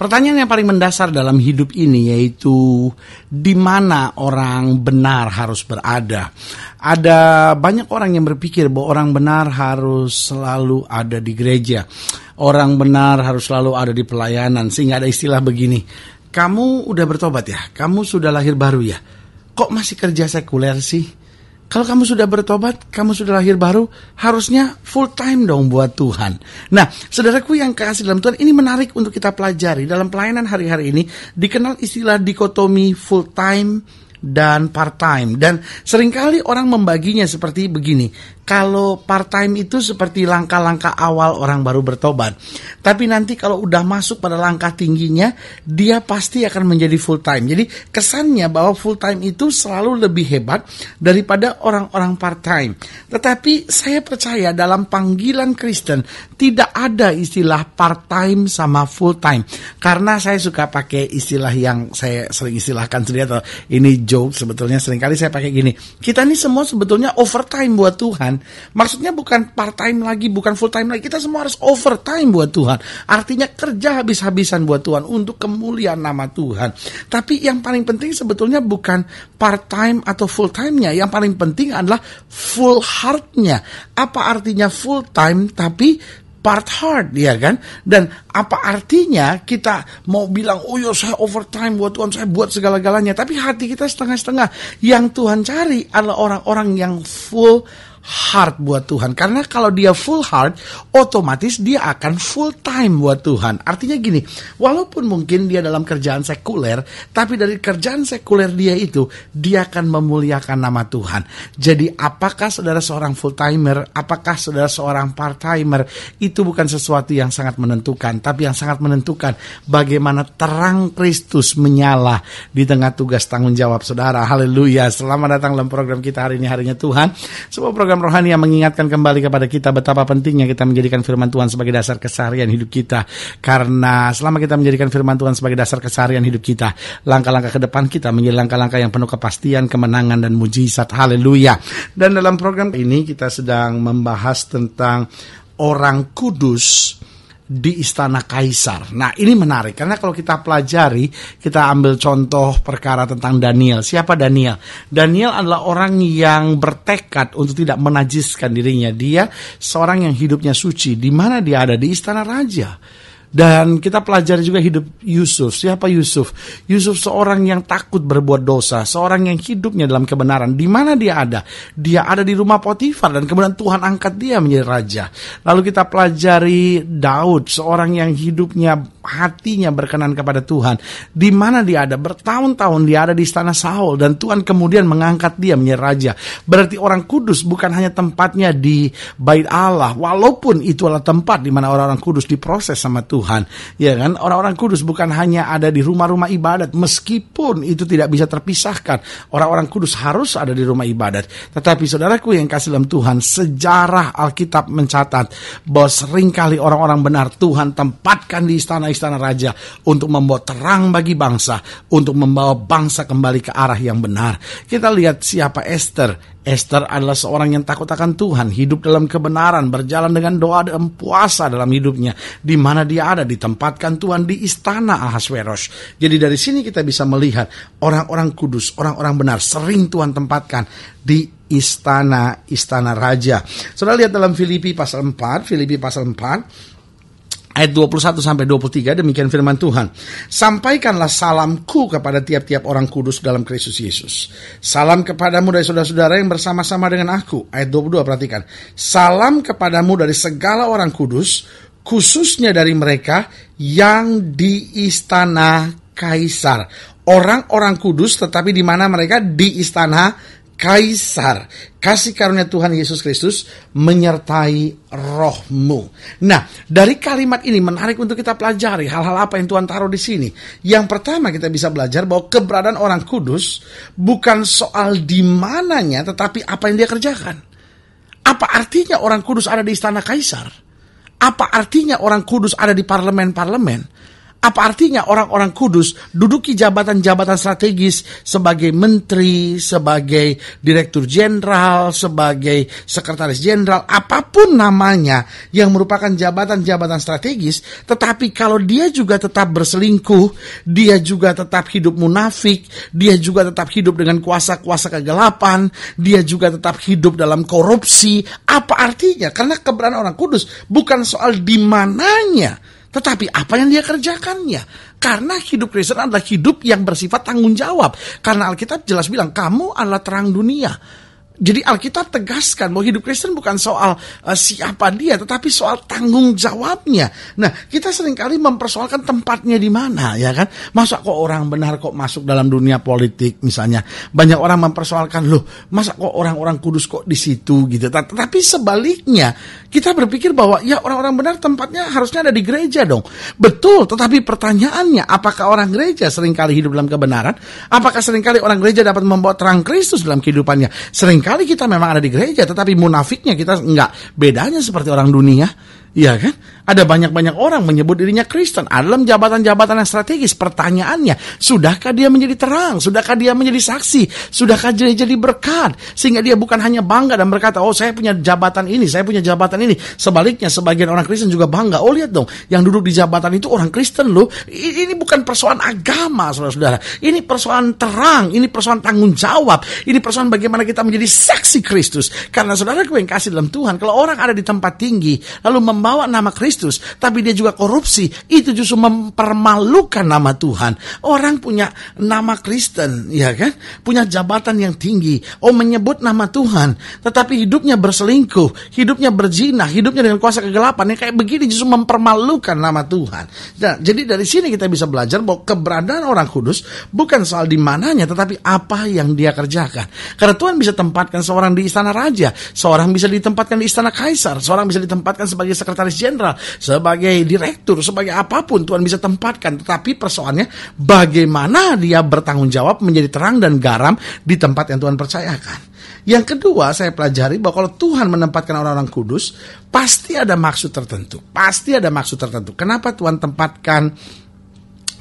Pertanyaan yang paling mendasar dalam hidup ini yaitu di mana orang benar harus berada. Ada banyak orang yang berpikir bahwa orang benar harus selalu ada di gereja. Orang benar harus selalu ada di pelayanan sehingga ada istilah begini. Kamu udah bertobat ya? Kamu sudah lahir baru ya? Kok masih kerja sekuler sih? Kalau kamu sudah bertobat, kamu sudah lahir baru, harusnya full time dong buat Tuhan. Nah, saudaraku yang kasih dalam Tuhan, ini menarik untuk kita pelajari. Dalam pelayanan hari-hari ini, dikenal istilah dikotomi full time dan part time. Dan seringkali orang membaginya seperti begini kalau part time itu seperti langkah-langkah awal orang baru bertobat. Tapi nanti kalau udah masuk pada langkah tingginya, dia pasti akan menjadi full time. Jadi kesannya bahwa full time itu selalu lebih hebat daripada orang-orang part time. Tetapi saya percaya dalam panggilan Kristen tidak ada istilah part time sama full time. Karena saya suka pakai istilah yang saya sering istilahkan sendiri atau ini joke sebetulnya seringkali saya pakai gini. Kita ini semua sebetulnya overtime buat Tuhan Maksudnya bukan part time lagi, bukan full time lagi. Kita semua harus overtime buat Tuhan. Artinya kerja habis-habisan buat Tuhan untuk kemuliaan nama Tuhan. Tapi yang paling penting sebetulnya bukan part time atau full time-nya. Yang paling penting adalah full heart-nya. Apa artinya full time tapi part heart ya kan dan apa artinya kita mau bilang oh yo saya overtime buat Tuhan saya buat segala-galanya tapi hati kita setengah-setengah yang Tuhan cari adalah orang-orang yang full heart buat Tuhan. Karena kalau dia full heart, otomatis dia akan full time buat Tuhan. Artinya gini, walaupun mungkin dia dalam kerjaan sekuler, tapi dari kerjaan sekuler dia itu, dia akan memuliakan nama Tuhan. Jadi apakah saudara seorang full timer, apakah saudara seorang part timer, itu bukan sesuatu yang sangat menentukan, tapi yang sangat menentukan bagaimana terang Kristus menyala di tengah tugas tanggung jawab saudara. Haleluya. Selamat datang dalam program kita hari ini harinya Tuhan. Semua program program rohani yang mengingatkan kembali kepada kita betapa pentingnya kita menjadikan firman Tuhan sebagai dasar keseharian hidup kita. Karena selama kita menjadikan firman Tuhan sebagai dasar keseharian hidup kita, langkah-langkah ke depan kita menjadi langkah-langkah yang penuh kepastian, kemenangan, dan mujizat. Haleluya. Dan dalam program ini kita sedang membahas tentang orang kudus di istana kaisar. Nah, ini menarik karena kalau kita pelajari, kita ambil contoh perkara tentang Daniel. Siapa Daniel? Daniel adalah orang yang bertekad untuk tidak menajiskan dirinya. Dia seorang yang hidupnya suci. Di mana dia ada? Di istana raja. Dan kita pelajari juga hidup Yusuf. Siapa Yusuf? Yusuf seorang yang takut berbuat dosa, seorang yang hidupnya dalam kebenaran. Di mana dia ada? Dia ada di rumah Potifar dan kemudian Tuhan angkat dia menjadi raja. Lalu kita pelajari Daud, seorang yang hidupnya hatinya berkenan kepada Tuhan. Di mana dia ada? Bertahun-tahun dia ada di istana Saul dan Tuhan kemudian mengangkat dia menjadi raja. Berarti orang kudus bukan hanya tempatnya di bait Allah, walaupun itu adalah tempat di mana orang-orang kudus diproses sama Tuhan Tuhan. Ya kan? Orang-orang kudus bukan hanya ada di rumah-rumah ibadat meskipun itu tidak bisa terpisahkan. Orang-orang kudus harus ada di rumah ibadat. Tetapi saudaraku yang kasih dalam Tuhan, sejarah Alkitab mencatat bahwa seringkali orang-orang benar Tuhan tempatkan di istana-istana raja untuk membawa terang bagi bangsa, untuk membawa bangsa kembali ke arah yang benar. Kita lihat siapa Esther. Esther adalah seorang yang takut akan Tuhan, hidup dalam kebenaran, berjalan dengan doa dan puasa dalam hidupnya. Di mana dia ada, ditempatkan Tuhan di istana Ahasweros. Jadi dari sini kita bisa melihat orang-orang kudus, orang-orang benar, sering Tuhan tempatkan di istana-istana raja. Saudara lihat dalam Filipi pasal 4, Filipi pasal 4, ayat 21 sampai 23 demikian firman Tuhan. Sampaikanlah salamku kepada tiap-tiap orang kudus dalam Kristus Yesus. Salam kepadamu dari saudara-saudara yang bersama-sama dengan aku. Ayat 22 perhatikan. Salam kepadamu dari segala orang kudus, khususnya dari mereka yang di istana kaisar. Orang-orang kudus tetapi di mana mereka di istana kaisar. Kasih karunia Tuhan Yesus Kristus menyertai rohmu. Nah, dari kalimat ini menarik untuk kita pelajari hal-hal apa yang Tuhan taruh di sini. Yang pertama kita bisa belajar bahwa keberadaan orang kudus bukan soal di mananya tetapi apa yang dia kerjakan. Apa artinya orang kudus ada di istana kaisar? Apa artinya orang kudus ada di parlemen-parlemen? Apa artinya orang-orang kudus duduki jabatan-jabatan strategis sebagai menteri, sebagai direktur jenderal, sebagai sekretaris jenderal, apapun namanya yang merupakan jabatan-jabatan strategis, tetapi kalau dia juga tetap berselingkuh, dia juga tetap hidup munafik, dia juga tetap hidup dengan kuasa-kuasa kegelapan, dia juga tetap hidup dalam korupsi, apa artinya? Karena keberadaan orang kudus bukan soal di mananya tetapi apa yang dia kerjakannya? Karena hidup Kristen adalah hidup yang bersifat tanggung jawab. Karena Alkitab jelas bilang, kamu adalah terang dunia jadi Alkitab tegaskan bahwa hidup Kristen bukan soal uh, siapa dia, tetapi soal tanggung jawabnya. Nah, kita seringkali mempersoalkan tempatnya di mana, ya kan? Masa kok orang benar kok masuk dalam dunia politik misalnya? Banyak orang mempersoalkan, loh, masa kok orang-orang kudus kok di situ gitu? Tetapi sebaliknya, kita berpikir bahwa ya orang-orang benar tempatnya harusnya ada di gereja dong. Betul, tetapi pertanyaannya, apakah orang gereja seringkali hidup dalam kebenaran? Apakah seringkali orang gereja dapat membawa terang Kristus dalam kehidupannya? Seringkali sekali kita memang ada di gereja, tetapi munafiknya kita enggak. Bedanya seperti orang dunia, iya kan? Ada banyak-banyak orang menyebut dirinya Kristen. Dalam jabatan-jabatan yang strategis, pertanyaannya, sudahkah dia menjadi terang? Sudahkah dia menjadi saksi? Sudahkah dia jadi berkat? Sehingga dia bukan hanya bangga dan berkata, oh saya punya jabatan ini, saya punya jabatan ini. Sebaliknya, sebagian orang Kristen juga bangga. Oh lihat dong, yang duduk di jabatan itu orang Kristen loh. Ini bukan persoalan agama, saudara-saudara. Ini persoalan terang, ini persoalan tanggung jawab. Ini persoalan bagaimana kita menjadi saksi Kristus. Karena saudara gue yang kasih dalam Tuhan, kalau orang ada di tempat tinggi, lalu membawa nama Kristus, Kristus, tapi dia juga korupsi. Itu justru mempermalukan nama Tuhan. Orang punya nama Kristen, ya kan? Punya jabatan yang tinggi. Oh, menyebut nama Tuhan, tetapi hidupnya berselingkuh, hidupnya berzina, hidupnya dengan kuasa kegelapan. yang kayak begini justru mempermalukan nama Tuhan. Nah, jadi dari sini kita bisa belajar bahwa keberadaan orang kudus bukan soal di mananya, tetapi apa yang dia kerjakan. Karena Tuhan bisa tempatkan seorang di istana raja, seorang bisa ditempatkan di istana kaisar, seorang bisa ditempatkan sebagai sekretaris jenderal, sebagai direktur, sebagai apapun Tuhan bisa tempatkan. Tetapi persoalannya bagaimana dia bertanggung jawab menjadi terang dan garam di tempat yang Tuhan percayakan. Yang kedua, saya pelajari bahwa kalau Tuhan menempatkan orang-orang kudus, pasti ada maksud tertentu. Pasti ada maksud tertentu. Kenapa Tuhan tempatkan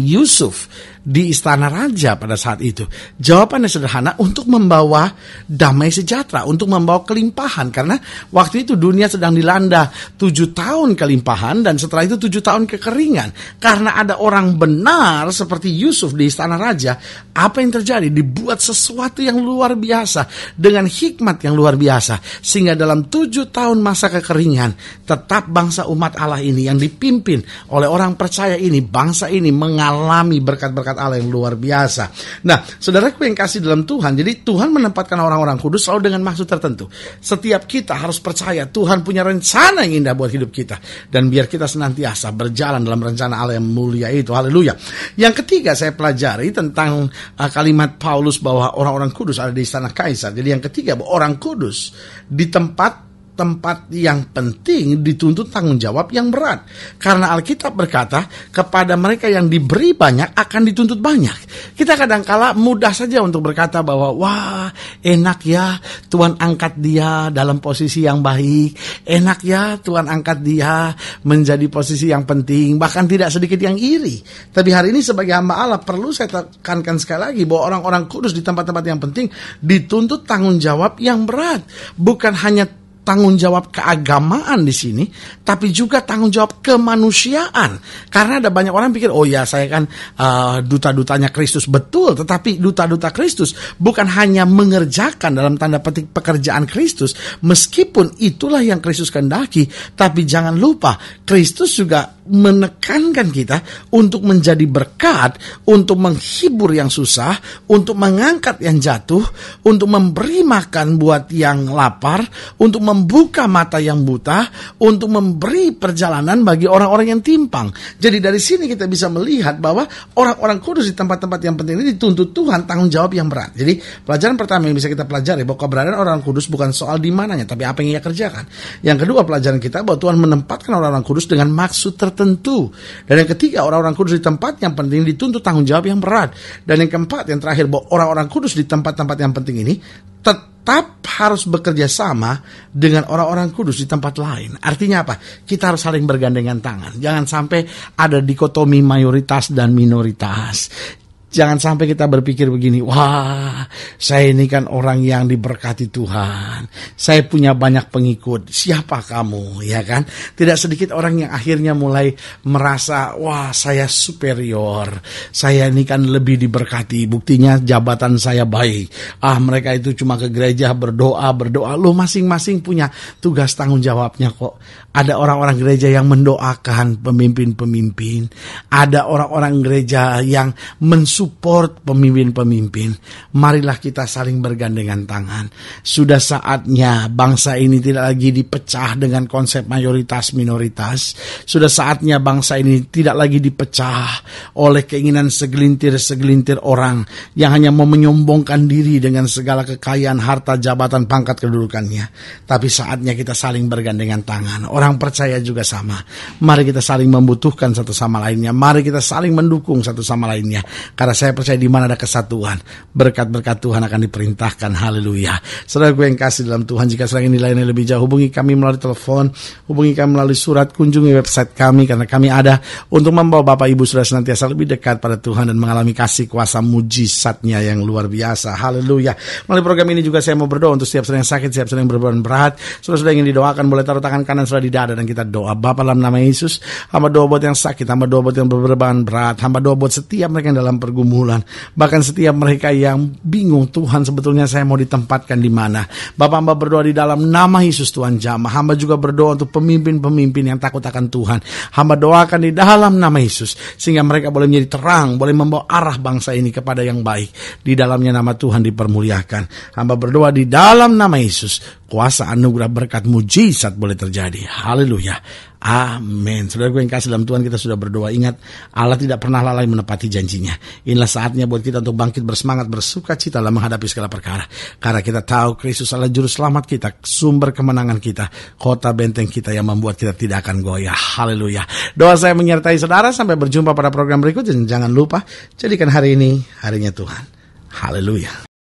Yusuf di istana raja pada saat itu? Jawabannya sederhana untuk membawa damai sejahtera, untuk membawa kelimpahan karena waktu itu dunia sedang dilanda tujuh tahun kelimpahan dan setelah itu tujuh tahun kekeringan. Karena ada orang benar seperti Yusuf di istana raja, apa yang terjadi? Dibuat sesuatu yang luar biasa dengan hikmat yang luar biasa sehingga dalam tujuh tahun masa kekeringan tetap bangsa umat Allah ini yang dipimpin oleh orang percaya ini bangsa ini mengalami mengalami berkat-berkat Allah yang luar biasa. Nah, saudara, saudaraku yang kasih dalam Tuhan, jadi Tuhan menempatkan orang-orang kudus selalu dengan maksud tertentu. Setiap kita harus percaya Tuhan punya rencana yang indah buat hidup kita. Dan biar kita senantiasa berjalan dalam rencana Allah yang mulia itu. Haleluya. Yang ketiga saya pelajari tentang uh, kalimat Paulus bahwa orang-orang kudus ada di istana kaisar. Jadi yang ketiga, orang kudus tempat tempat yang penting dituntut tanggung jawab yang berat. Karena Alkitab berkata, kepada mereka yang diberi banyak akan dituntut banyak. Kita kadangkala mudah saja untuk berkata bahwa, wah enak ya Tuhan angkat dia dalam posisi yang baik. Enak ya Tuhan angkat dia menjadi posisi yang penting. Bahkan tidak sedikit yang iri. Tapi hari ini sebagai hamba Allah perlu saya tekankan sekali lagi bahwa orang-orang kudus di tempat-tempat yang penting dituntut tanggung jawab yang berat. Bukan hanya tanggung jawab keagamaan di sini, tapi juga tanggung jawab kemanusiaan. Karena ada banyak orang pikir, oh ya saya kan uh, duta-dutanya Kristus betul, tetapi duta-duta Kristus bukan hanya mengerjakan dalam tanda petik pekerjaan Kristus, meskipun itulah yang Kristus kehendaki, tapi jangan lupa Kristus juga menekankan kita untuk menjadi berkat, untuk menghibur yang susah, untuk mengangkat yang jatuh, untuk memberi makan buat yang lapar, untuk membuka mata yang buta untuk memberi perjalanan bagi orang-orang yang timpang. Jadi dari sini kita bisa melihat bahwa orang-orang kudus di tempat-tempat yang penting ini dituntut Tuhan tanggung jawab yang berat. Jadi pelajaran pertama yang bisa kita pelajari bahwa keberadaan orang kudus bukan soal di mananya, tapi apa yang ia kerjakan. Yang kedua pelajaran kita bahwa Tuhan menempatkan orang-orang kudus dengan maksud tertentu. Dan yang ketiga orang-orang kudus di tempat yang penting ini dituntut tanggung jawab yang berat. Dan yang keempat yang terakhir bahwa orang-orang kudus di tempat-tempat yang penting ini tetap harus bekerja sama dengan orang-orang kudus di tempat lain. Artinya apa? Kita harus saling bergandengan tangan. Jangan sampai ada dikotomi mayoritas dan minoritas. Jangan sampai kita berpikir begini, wah saya ini kan orang yang diberkati Tuhan. Saya punya banyak pengikut. Siapa kamu? Ya kan? Tidak sedikit orang yang akhirnya mulai merasa, wah saya superior. Saya ini kan lebih diberkati. Buktinya jabatan saya baik. Ah mereka itu cuma ke gereja berdoa, berdoa. Lo masing-masing punya tugas tanggung jawabnya kok. Ada orang-orang gereja yang mendoakan pemimpin-pemimpin. Ada orang-orang gereja yang mensuruh support pemimpin-pemimpin. Marilah kita saling bergandengan tangan. Sudah saatnya bangsa ini tidak lagi dipecah dengan konsep mayoritas minoritas. Sudah saatnya bangsa ini tidak lagi dipecah oleh keinginan segelintir-segelintir orang yang hanya mau menyombongkan diri dengan segala kekayaan, harta, jabatan, pangkat, kedudukannya. Tapi saatnya kita saling bergandengan tangan. Orang percaya juga sama. Mari kita saling membutuhkan satu sama lainnya. Mari kita saling mendukung satu sama lainnya. Karena saya percaya di mana ada kesatuan, berkat-berkat Tuhan akan diperintahkan. Haleluya. Saudara gue yang kasih dalam Tuhan, jika saudara ini lainnya lebih jauh, hubungi kami melalui telepon, hubungi kami melalui surat, kunjungi website kami karena kami ada untuk membawa Bapak Ibu sudah senantiasa lebih dekat pada Tuhan dan mengalami kasih kuasa mujizatnya yang luar biasa. Haleluya. Melalui program ini juga saya mau berdoa untuk setiap sedang sakit, setiap sedang berbeban berat. Sudah sudah ingin didoakan boleh taruh tangan kanan sudah di dada dan kita doa. Bapak dalam nama Yesus, hamba doa buat yang sakit, hamba doa buat yang berbeban berat, hamba doa buat setiap mereka yang dalam pergumulan. Bahkan setiap mereka yang bingung Tuhan sebetulnya saya mau ditempatkan di mana. Bapak hamba berdoa di dalam nama Yesus Tuhan jamah. Hamba juga berdoa untuk pemimpin-pemimpin yang takut akan Tuhan. Hamba doakan di dalam nama Yesus sehingga mereka boleh menjadi terang, boleh membawa arah bangsa ini kepada yang baik. Di dalamnya nama Tuhan dipermuliakan. Hamba berdoa di dalam nama Yesus kuasa anugerah berkat mujizat boleh terjadi. Haleluya. Amin. Saudara gue yang kasih dalam Tuhan kita sudah berdoa. Ingat Allah tidak pernah lalai menepati janjinya. Inilah saatnya buat kita untuk bangkit bersemangat, bersuka cita dalam menghadapi segala perkara. Karena kita tahu Kristus adalah juru selamat kita, sumber kemenangan kita, kota benteng kita yang membuat kita tidak akan goyah. Haleluya. Doa saya menyertai saudara sampai berjumpa pada program berikutnya. jangan lupa jadikan hari ini harinya Tuhan. Haleluya.